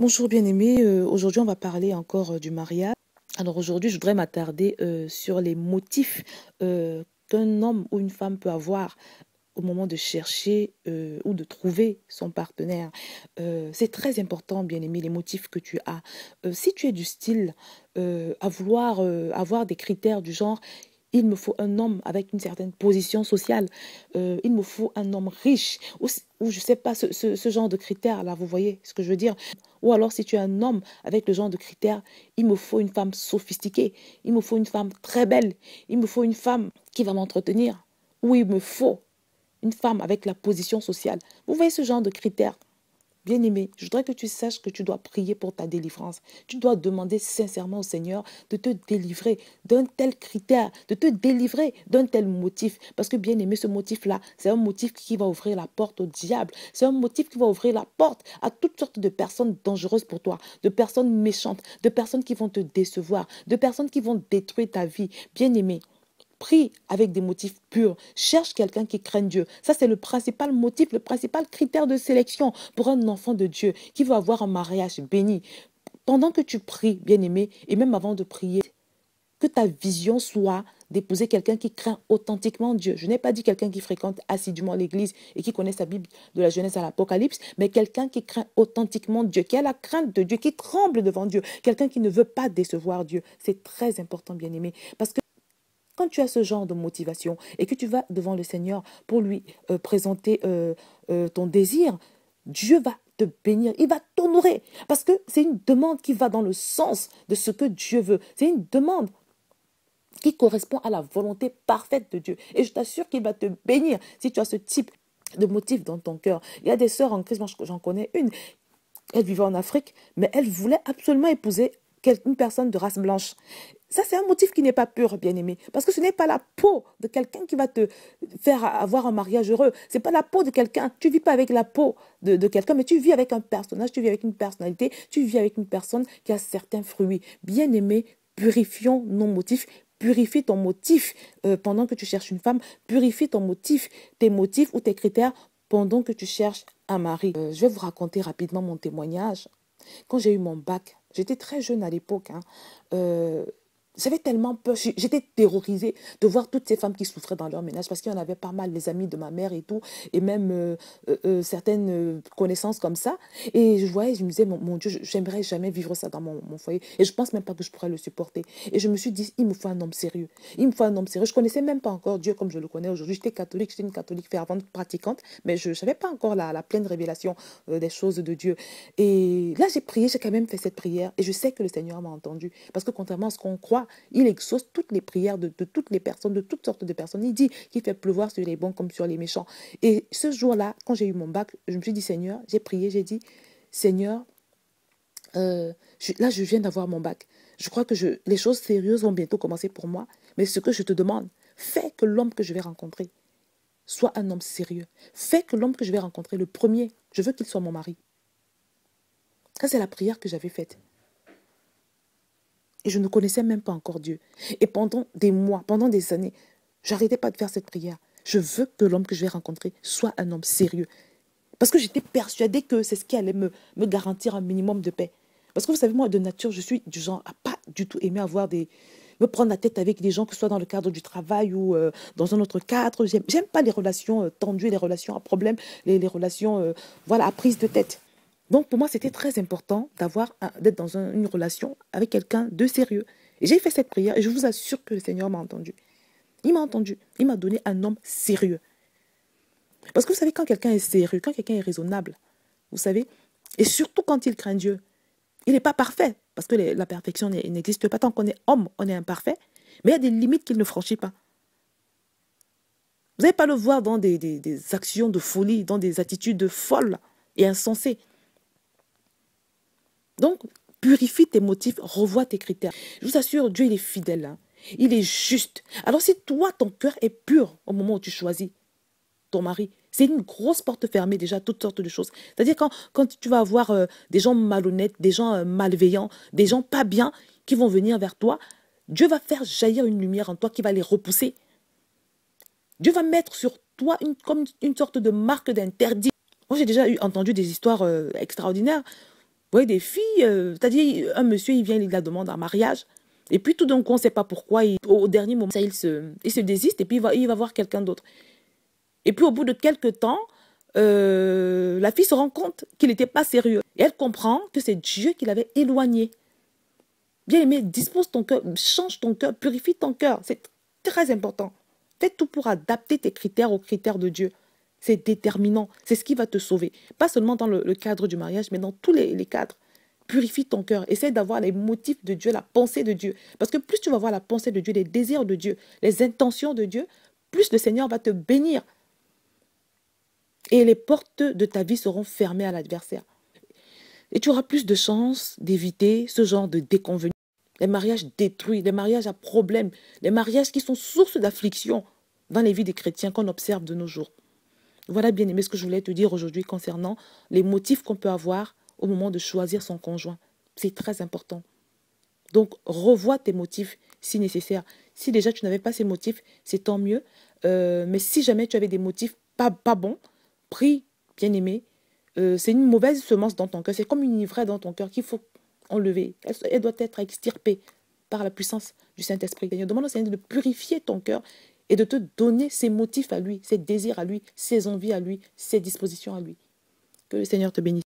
Bonjour bien aimé euh, aujourd'hui on va parler encore euh, du mariage. Alors aujourd'hui je voudrais m'attarder euh, sur les motifs qu'un homme ou une femme peut avoir au moment de chercher ou de trouver son partenaire. C'est très important bien-aimé les motifs que tu as. si tu es du style à vouloir avoir des critères du genre il me faut un homme avec une certaine position sociale. Euh, il me faut un homme riche. Ou, je ne sais pas, ce, ce genre de critères-là, vous voyez ce que je veux dire Ou alors, si tu es un homme avec le genre de critères, il me faut une femme sophistiquée. Il me faut une femme très belle. Il me faut une femme qui va m'entretenir. Ou il me faut une femme avec la position sociale. Vous voyez ce genre de critères Bien-aimé, je voudrais que tu saches que tu dois prier pour ta délivrance. Tu dois demander sincèrement au Seigneur de te délivrer d'un tel critère, de te délivrer d'un tel motif. Parce que, bien-aimé, ce motif-là, c'est un motif qui va ouvrir la porte au diable. C'est un motif qui va ouvrir la porte à toutes sortes de personnes dangereuses pour toi, de personnes méchantes, de personnes qui vont te décevoir, de personnes qui vont détruire ta vie. Bien-aimé, Prie avec des motifs purs. Cherche quelqu'un qui craint Dieu. Ça, c'est le principal motif, le principal critère de sélection pour un enfant de Dieu qui veut avoir un mariage béni. Pendant que tu pries, bien-aimé, et même avant de prier, que ta vision soit d'épouser quelqu'un qui craint authentiquement Dieu. Je n'ai pas dit quelqu'un qui fréquente assidûment l'Église et qui connaît sa Bible de la jeunesse à l'Apocalypse, mais quelqu'un qui craint authentiquement Dieu, qui a la crainte de Dieu, qui tremble devant Dieu, quelqu'un qui ne veut pas décevoir Dieu. C'est très important, bien aimé, parce que quand tu as ce genre de motivation et que tu vas devant le Seigneur pour lui euh, présenter euh, euh, ton désir, Dieu va te bénir, il va t'honorer. Parce que c'est une demande qui va dans le sens de ce que Dieu veut. C'est une demande qui correspond à la volonté parfaite de Dieu. Et je t'assure qu'il va te bénir si tu as ce type de motif dans ton cœur. Il y a des sœurs en crise, moi j'en connais une, elle vivait en Afrique, mais elle voulait absolument épouser une personne de race blanche. Ça, c'est un motif qui n'est pas pur, bien-aimé. Parce que ce n'est pas la peau de quelqu'un qui va te faire avoir un mariage heureux. Ce n'est pas la peau de quelqu'un. Tu ne vis pas avec la peau de, quelqu'un, mais tu vis avec un personnage, tu vis avec une personnalité, tu vis avec une personne qui a certains fruits. Bien-aimé, purifions nos motifs. Purifie ton motif euh, pendant que tu cherches une femme. Purifie ton motif, tes motifs ou tes critères pendant que tu cherches un mari. Euh, je vais vous raconter rapidement mon témoignage. Quand j'ai eu mon bac, j'étais très jeune à l'époque. Hein, euh, j'avais tellement peur, j'étais terrorisée de voir toutes ces femmes qui souffraient dans leur ménage parce qu'il y en avait pas mal, les amis de ma mère et tout, et même euh, euh, euh, certaines connaissances comme ça. Et je voyais, je me disais, mon, Dieu, j'aimerais jamais vivre ça dans mon, foyer. Et je pense même pas que je pourrais le supporter. Et je me suis dit, il me faut un homme sérieux. Il me faut un homme sérieux. Je connaissais même pas encore Dieu comme je le connais aujourd'hui. J'étais catholique, j'étais une catholique fervente, pratiquante, mais je n'avais pas encore la, la pleine révélation des choses de Dieu. Et là, j'ai prié, j'ai quand même fait cette prière. Et je sais que le Seigneur m'a entendu. Parce que contrairement à ce qu'on croit, il exauce toutes les prières de, toutes les personnes, de toutes sortes de personnes. Il dit qu'il fait pleuvoir sur les bons comme sur les méchants. Et ce jour-là, quand j'ai eu mon bac, je me suis dit, Seigneur, j'ai prié, j'ai dit, Seigneur, euh, là, je viens d'avoir mon bac. Je crois que les choses sérieuses vont bientôt commencer pour moi. Mais ce que je te demande, fais que l'homme que je vais rencontrer soit un homme sérieux. Fais que l'homme que je vais rencontrer, le premier, je veux qu'il soit mon mari. Ça, c'est la prière que j'avais faite. Et je ne connaissais même pas encore Dieu. Et pendant des mois, pendant des années, j'arrêtais pas de faire cette prière. Je veux que l'homme que je vais rencontrer soit un homme sérieux. Parce que j'étais persuadée que c'est ce qui allait me, garantir un minimum de paix. Parce que vous savez, moi, de nature, je suis du genre à pas du tout aimer avoir des, me prendre la tête avec des gens, que ce soit dans le cadre du travail ou euh, dans un autre cadre. J'aime pas les relations euh, tendues, les relations à problème, les, relations euh, voilà, à prise de tête. Donc pour moi, c'était très important d'avoir d'être dans une relation avec quelqu'un de sérieux. J'ai fait cette prière et je vous assure que le Seigneur m'a entendu. Il m'a entendu. Il m'a donné un homme sérieux. Parce que vous savez, quand quelqu'un est sérieux, quand quelqu'un est raisonnable, vous savez, et surtout quand il craint Dieu, il n'est pas parfait, parce que la perfection n'existe pas. Tant qu'on est homme, on est imparfait, mais il y a des limites qu'il ne franchit pas. Vous n'allez pas le voir dans des, des actions de folie, dans des attitudes folles et insensées. Donc, purifie tes motifs, revois tes critères. Je vous assure, Dieu, il est fidèle. Hein. Il est juste. Alors si toi, ton cœur est pur au moment où tu choisis ton mari, c'est une grosse porte fermée déjà, toutes sortes de choses. C'est-à-dire quand, quand tu vas avoir euh, des gens malhonnêtes, des gens euh, malveillants, des gens pas bien qui vont venir vers toi, Dieu va faire jaillir une lumière en toi qui va les repousser. Dieu va mettre sur toi une, comme une sorte de marque d'interdit. Moi, j'ai déjà eu, entendu des histoires euh, extraordinaires vous voyez, des filles, euh, c'est-à-dire un monsieur, il vient, il la demande en mariage. Et puis tout d'un coup, on ne sait pas pourquoi, au, dernier moment, ça, il, se, désiste et puis il va, va voir quelqu'un d'autre. Et puis au bout de quelques temps, euh, la fille se rend compte qu'il n'était pas sérieux. Et elle comprend que c'est Dieu qui l'avait éloigné. Bien aimé, dispose ton cœur, change ton cœur, purifie ton cœur. C'est très important. Fais tout pour adapter tes critères aux critères de Dieu. C'est déterminant. C'est ce qui va te sauver. Pas seulement dans le, cadre du mariage, mais dans tous les, cadres. Purifie ton cœur. Essaie d'avoir les motifs de Dieu, la pensée de Dieu. Parce que plus tu vas voir la pensée de Dieu, les désirs de Dieu, les intentions de Dieu, plus le Seigneur va te bénir. Et les portes de ta vie seront fermées à l'adversaire. Et tu auras plus de chances d'éviter ce genre de déconvenus. Les mariages détruits, les mariages à problème, les mariages qui sont source d'affliction dans les vies des chrétiens qu'on observe de nos jours. Voilà, bien aimé, ce que je voulais te dire aujourd'hui concernant les motifs qu'on peut avoir au moment de choisir son conjoint. C'est très important. Donc, revois tes motifs si nécessaire. Si déjà tu n'avais pas ces motifs, c'est tant mieux. Euh, mais si jamais tu avais des motifs pas, pas bons, prie, bien aimé. Euh, c'est une mauvaise semence dans ton cœur. C'est comme une ivraie dans ton cœur qu'il faut enlever. Elle, doit être extirpée par la puissance du Saint-Esprit. Demande au Seigneur de purifier ton cœur et de te donner ses motifs à lui, ses désirs à lui, ses envies à lui, ses dispositions à lui. Que le Seigneur te bénisse.